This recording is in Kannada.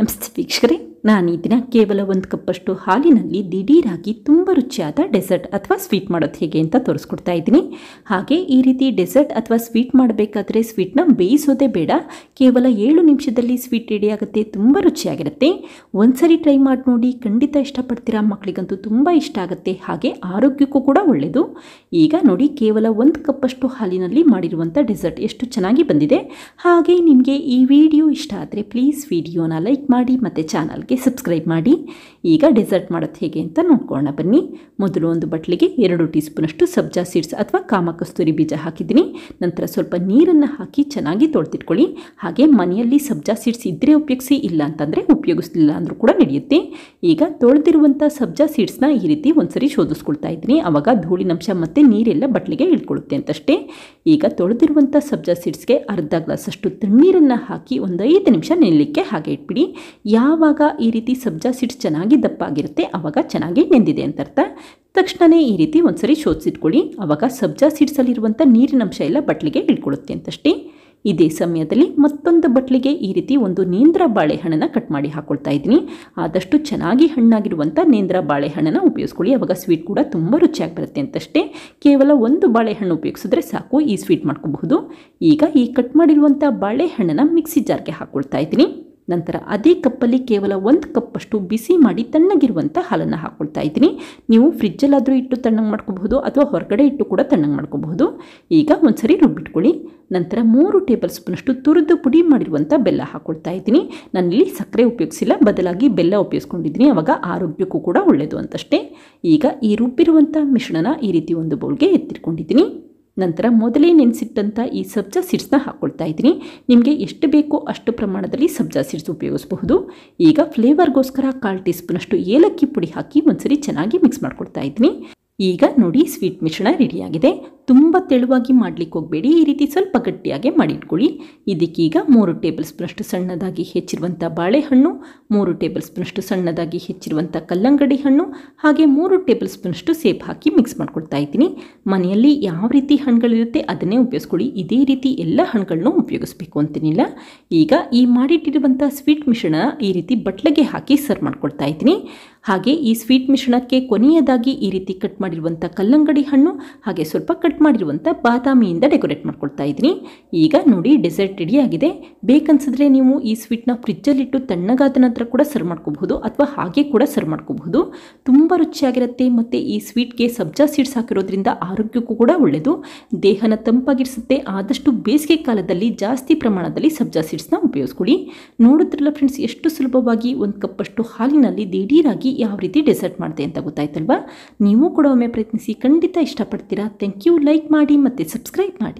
ನಮಸ್ತೆ ವೀಕ್ಷಕರೇ ನಾನು ಈ ದಿನ ಕೇವಲ ಒಂದು ಕಪ್ಪಷ್ಟು ಹಾಲಿನಲ್ಲಿ ದಿಢೀರಾಗಿ ತುಂಬ ರುಚಿಯಾದ ಡೆಸರ್ಟ್ ಅಥವಾ ಸ್ವೀಟ್ ಮಾಡೋದು ಹೇಗೆ ಅಂತ ತೋರಿಸ್ಕೊಡ್ತಾ ಇದ್ದೀನಿ ಹಾಗೆ ಈ ರೀತಿ ಡೆಸರ್ಟ್ ಅಥವಾ ಸ್ವೀಟ್ ಮಾಡಬೇಕಾದ್ರೆ ಸ್ವೀಟ್ನ ಬೇಯಿಸೋದೇ ಬೇಡ ಕೇವಲ ಏಳು ನಿಮಿಷದಲ್ಲಿ ಸ್ವೀಟ್ ರೆಡಿ ಆಗುತ್ತೆ ತುಂಬ ರುಚಿಯಾಗಿರುತ್ತೆ ಒಂದ್ಸರಿ ಟ್ರೈ ಮಾಡಿ ನೋಡಿ ಖಂಡಿತ ಇಷ್ಟಪಡ್ತೀರಾ ಮಕ್ಕಳಿಗಂತೂ ತುಂಬ ಇಷ್ಟ ಆಗುತ್ತೆ ಹಾಗೆ ಆರೋಗ್ಯಕ್ಕೂ ಕೂಡ ಒಳ್ಳೆಯದು ಈಗ ನೋಡಿ ಕೇವಲ ಒಂದು ಕಪ್ಪಷ್ಟು ಹಾಲಿನಲ್ಲಿ ಮಾಡಿರುವಂಥ ಡೆಸರ್ಟ್ ಎಷ್ಟು ಚೆನ್ನಾಗಿ ಬಂದಿದೆ ಹಾಗೆ ನಿಮಗೆ ಈ ವಿಡಿಯೋ ಇಷ್ಟ ಆದರೆ ಪ್ಲೀಸ್ ವಿಡಿಯೋನ ಲೈಕ್ ಮಾಡಿ ಮತ್ತು ಚಾನಲ್ಗೆ ಸಬ್ಸ್ಕ್ರೈಬ್ ಮಾಡಿ ಈಗ ಡೆಸರ್ಟ್ ಮಾಡೋದು ಹೇಗೆ ಅಂತ ನೋಡ್ಕೊಳ್ಳೋಣ ಬನ್ನಿ ಮೊದಲು ಒಂದು ಬಟ್ಲಿಗೆ ಎರಡು ಟೀ ಸ್ಪೂನಷ್ಟು ಸಬ್ಜಾ ಸೀಡ್ಸ್ ಅಥವಾ ಕಾಮಕಸ್ತೂರಿ ಬೀಜ ಹಾಕಿದ್ದೀನಿ ನಂತರ ಸ್ವಲ್ಪ ನೀರನ್ನು ಹಾಕಿ ಚೆನ್ನಾಗಿ ತೊಳೆದಿಟ್ಕೊಳ್ಳಿ ಹಾಗೆ ಮನೆಯಲ್ಲಿ ಸಬ್ಜಾ ಸೀಡ್ಸ್ ಇದ್ದರೆ ಉಪಯೋಗಿಸಿ ಇಲ್ಲ ಅಂತಂದರೆ ಉಪಯೋಗಿಸ್ಲಿಲ್ಲ ಅಂದರೂ ಕೂಡ ನಡೆಯುತ್ತೆ ಈಗ ತೊಳೆದಿರುವಂಥ ಸಬ್ಜಾ ಸೀಡ್ಸ್ನ ಈ ರೀತಿ ಒಂದ್ಸರಿ ಶೋಧಿಸ್ಕೊಳ್ತಾ ಇದ್ದೀನಿ ಆವಾಗ ಧೂಳಿನಂಶ ಮತ್ತು ನೀರೆಲ್ಲ ಬಟ್ಲಿಗೆ ಇಳ್ಕೊಳ್ಳುತ್ತೆ ಅಂತಷ್ಟೇ ಈಗ ತೊಳೆದಿರುವಂಥ ಸಬ್ಜಾ ಸೀಡ್ಸ್ಗೆ ಅರ್ಧ ಅಷ್ಟು ತಣ್ಣೀರನ್ನು ಹಾಕಿ ಒಂದು ಐದು ನಿಮಿಷ ನೆನಲಿಕ್ಕೆ ಹಾಗೆ ಇಟ್ಬಿಡಿ ಯಾವಾಗ ಈ ರೀತಿ ಸಬ್ಜಾ ಸೀಡ್ಸ್ ಚೆನ್ನಾಗಿ ದಪ್ಪಾಗಿರುತ್ತೆ ಆವಾಗ ಚೆನ್ನಾಗಿ ನೆಂದಿದೆ ಅಂತ ಅರ್ಥ ತಕ್ಷಣವೇ ಈ ರೀತಿ ಒಂದ್ಸರಿ ಶೋಧಿಸಿಟ್ಕೊಳ್ಳಿ ಆವಾಗ ಸಬ್ಜಾ ಸೀಡ್ಸಲ್ಲಿರುವಂಥ ನೀರಿನಂಶ ಎಲ್ಲ ಬಟ್ಲಿಗೆ ಇಳ್ಕೊಳ್ಳುತ್ತೆ ಅಂತಷ್ಟೇ ಇದೇ ಸಮಯದಲ್ಲಿ ಮತ್ತೊಂದು ಬಟ್ಲಿಗೆ ಈ ರೀತಿ ಒಂದು ನೇಂದ್ರ ಬಾಳೆಹಣ್ಣನ್ನು ಕಟ್ ಮಾಡಿ ಹಾಕೊಳ್ತಾ ಇದ್ದೀನಿ ಆದಷ್ಟು ಚೆನ್ನಾಗಿ ಹಣ್ಣಾಗಿರುವಂಥ ನೇಂದ್ರ ಬಾಳೆಹಣ್ಣನ್ನು ಉಪಯೋಗಿಸ್ಕೊಳ್ಳಿ ಆವಾಗ ಸ್ವೀಟ್ ಕೂಡ ತುಂಬ ರುಚಿಯಾಗಿ ಬರುತ್ತೆ ಅಂತಷ್ಟೇ ಕೇವಲ ಒಂದು ಬಾಳೆಹಣ್ಣು ಉಪಯೋಗಿಸಿದ್ರೆ ಸಾಕು ಈ ಸ್ವೀಟ್ ಮಾಡ್ಕೋಬಹುದು ಈಗ ಈ ಕಟ್ ಮಾಡಿರುವಂಥ ಬಾಳೆಹಣ್ಣನ್ನು ಮಿಕ್ಸಿ ಜಾರ್ಗೆ ಹಾಕ್ಕೊಳ್ತಾ ಇದ್ದೀನಿ ನಂತರ ಅದೇ ಕಪ್ಪಲ್ಲಿ ಕೇವಲ ಒಂದು ಕಪ್ಪಷ್ಟು ಬಿಸಿ ಮಾಡಿ ತಣ್ಣಗಿರುವಂಥ ಹಾಲನ್ನು ಹಾಕ್ಕೊಳ್ತಾ ಇದ್ದೀನಿ ನೀವು ಫ್ರಿಜ್ಜಲ್ಲಾದರೂ ಇಟ್ಟು ತಣ್ಣಗೆ ಮಾಡ್ಕೋಬಹುದು ಅಥವಾ ಹೊರಗಡೆ ಇಟ್ಟು ಕೂಡ ತಣ್ಣಗೆ ಮಾಡ್ಕೋಬಹುದು ಈಗ ಒಂದ್ಸರಿ ರುಬ್ಬಿಟ್ಕೊಳ್ಳಿ ನಂತರ ಮೂರು ಟೇಬಲ್ ಸ್ಪೂನಷ್ಟು ತುರಿದು ಪುಡಿ ಮಾಡಿರುವಂಥ ಬೆಲ್ಲ ಹಾಕ್ಕೊಳ್ತಾ ಇದ್ದೀನಿ ನಾನಿಲ್ಲಿ ಸಕ್ಕರೆ ಉಪಯೋಗಿಸಿಲ್ಲ ಬದಲಾಗಿ ಬೆಲ್ಲ ಉಪಯೋಗಿಸ್ಕೊಂಡಿದ್ದೀನಿ ಅವಾಗ ಆರೋಗ್ಯಕ್ಕೂ ಕೂಡ ಒಳ್ಳೆಯದು ಅಂತಷ್ಟೇ ಈಗ ಈ ರುಬ್ಬಿರುವಂಥ ಮಿಶ್ರಣನ ಈ ರೀತಿ ಒಂದು ಬೌಲ್ಗೆ ಎತ್ತಿಟ್ಕೊಂಡಿದ್ದೀನಿ ನಂತರ ಮೊದಲೇ ನೆನೆಸಿಟ್ಟಂಥ ಈ ಸಬ್ಜಾ ಸೀಡ್ಸ್ನ ಹಾಕ್ಕೊಳ್ತಾ ಇದ್ದೀನಿ ನಿಮಗೆ ಎಷ್ಟು ಬೇಕೋ ಅಷ್ಟು ಪ್ರಮಾಣದಲ್ಲಿ ಸಬ್ಜಾ ಸೀಡ್ಸ್ ಉಪಯೋಗಿಸಬಹುದು ಈಗ ಫ್ಲೇವರ್ಗೋಸ್ಕರ ಕಾಲು ಟೀ ಸ್ಪೂನಷ್ಟು ಏಲಕ್ಕಿ ಪುಡಿ ಹಾಕಿ ಒಂದ್ಸರಿ ಚೆನ್ನಾಗಿ ಮಿಕ್ಸ್ ಮಾಡ್ಕೊಳ್ತಾ ಇದ್ದೀನಿ ಈಗ ನೋಡಿ ಸ್ವೀಟ್ ಮಿಶ್ರಣ ರೆಡಿಯಾಗಿದೆ ತುಂಬ ತೆಳುವಾಗಿ ಮಾಡಲಿಕ್ಕೆ ಹೋಗಬೇಡಿ ಈ ರೀತಿ ಸ್ವಲ್ಪ ಗಟ್ಟಿಯಾಗೆ ಮಾಡಿಟ್ಕೊಳ್ಳಿ ಇದಕ್ಕೀಗ ಮೂರು ಟೇಬಲ್ ಸ್ಪೂನಷ್ಟು ಸಣ್ಣದಾಗಿ ಹೆಚ್ಚಿರುವಂಥ ಬಾಳೆಹಣ್ಣು ಮೂರು ಟೇಬಲ್ ಸ್ಪೂನಷ್ಟು ಸಣ್ಣದಾಗಿ ಹೆಚ್ಚಿರುವಂಥ ಕಲ್ಲಂಗಡಿ ಹಣ್ಣು ಹಾಗೆ ಮೂರು ಟೇಬಲ್ ಸ್ಪೂನಷ್ಟು ಸೇಬು ಹಾಕಿ ಮಿಕ್ಸ್ ಮಾಡ್ಕೊಳ್ತಾ ಇದ್ದೀನಿ ಮನೆಯಲ್ಲಿ ಯಾವ ರೀತಿ ಹಣ್ಣುಗಳಿರುತ್ತೆ ಅದನ್ನೇ ಉಪಯೋಗಿಸ್ಕೊಳ್ಳಿ ಇದೇ ರೀತಿ ಎಲ್ಲ ಹಣ್ಣುಗಳನ್ನು ಉಪಯೋಗಿಸ್ಬೇಕು ಅಂತೇನಿಲ್ಲ ಈಗ ಈ ಮಾಡಿಟ್ಟಿರುವಂಥ ಸ್ವೀಟ್ ಮಿಶ್ರಣ ಈ ರೀತಿ ಬಟ್ಲಿಗೆ ಹಾಕಿ ಸರ್ವ್ ಮಾಡ್ಕೊಳ್ತಾ ಇದ್ದೀನಿ ಹಾಗೆ ಈ ಸ್ವೀಟ್ ಮಿಶ್ರಣಕ್ಕೆ ಕೊನೆಯದಾಗಿ ಈ ರೀತಿ ಕಟ್ ಮಾಡಿರುವಂಥ ಕಲ್ಲಂಗಡಿ ಹಣ್ಣು ಹಾಗೆ ಸ್ವಲ್ಪ ಕಟ್ ಕಟ್ ಮಾಡಿರುವಂಥ ಬಾದಾಮಿಯಿಂದ ಡೆಕೋರೇಟ್ ಮಾಡ್ಕೊಳ್ತಾ ಇದ್ದೀನಿ ಈಗ ನೋಡಿ ಡೆಸರ್ಟ್ ಆಗಿದೆ ಬೇಕನ್ಸಿದ್ರೆ ನೀವು ಈ ಸ್ವೀಟ್ನ ಫ್ರಿಜ್ಜಲ್ಲಿಟ್ಟು ತಣ್ಣಗಾದ ನಂತರ ಕೂಡ ಸರ್ವ್ ಮಾಡ್ಕೋಬಹುದು ಅಥವಾ ಹಾಗೆ ಕೂಡ ಸರ್ವ್ ಮಾಡ್ಕೋಬಹುದು ತುಂಬ ರುಚಿಯಾಗಿರುತ್ತೆ ಮತ್ತು ಈ ಸ್ವೀಟ್ಗೆ ಸಬ್ಜಾ ಸೀಡ್ಸ್ ಹಾಕಿರೋದ್ರಿಂದ ಆರೋಗ್ಯಕ್ಕೂ ಕೂಡ ಒಳ್ಳೆಯದು ದೇಹನ ತಂಪಾಗಿರಿಸುತ್ತೆ ಆದಷ್ಟು ಬೇಸಿಗೆ ಕಾಲದಲ್ಲಿ ಜಾಸ್ತಿ ಪ್ರಮಾಣದಲ್ಲಿ ಸಬ್ಜಾ ಸೀಡ್ಸ್ನ ಉಪಯೋಗಿಸ್ಕೊಳ್ಳಿ ನೋಡುತ್ತಿರಲ್ಲ ಫ್ರೆಂಡ್ಸ್ ಎಷ್ಟು ಸುಲಭವಾಗಿ ಒಂದು ಕಪ್ಪಷ್ಟು ಹಾಲಿನಲ್ಲಿ ದಿಢೀರಾಗಿ ಯಾವ ರೀತಿ ಡೆಸರ್ಟ್ ಮಾಡಿದೆ ಅಂತ ಗೊತ್ತಾಯ್ತಲ್ವಾ ನೀವು ಕೂಡ ಒಮ್ಮೆ ಪ್ರಯತ್ನಿಸಿ ಖಂಡಿತ ಇಷ್ಟಪಡ್ತೀರಾ ಥ್ಯಾಂಕ್ ಯು ಲೈಕ್ ಮಾಡಿ ಮತ್ತು ಸಬ್ಸ್ಕ್ರೈಬ್ ಮಾಡಿ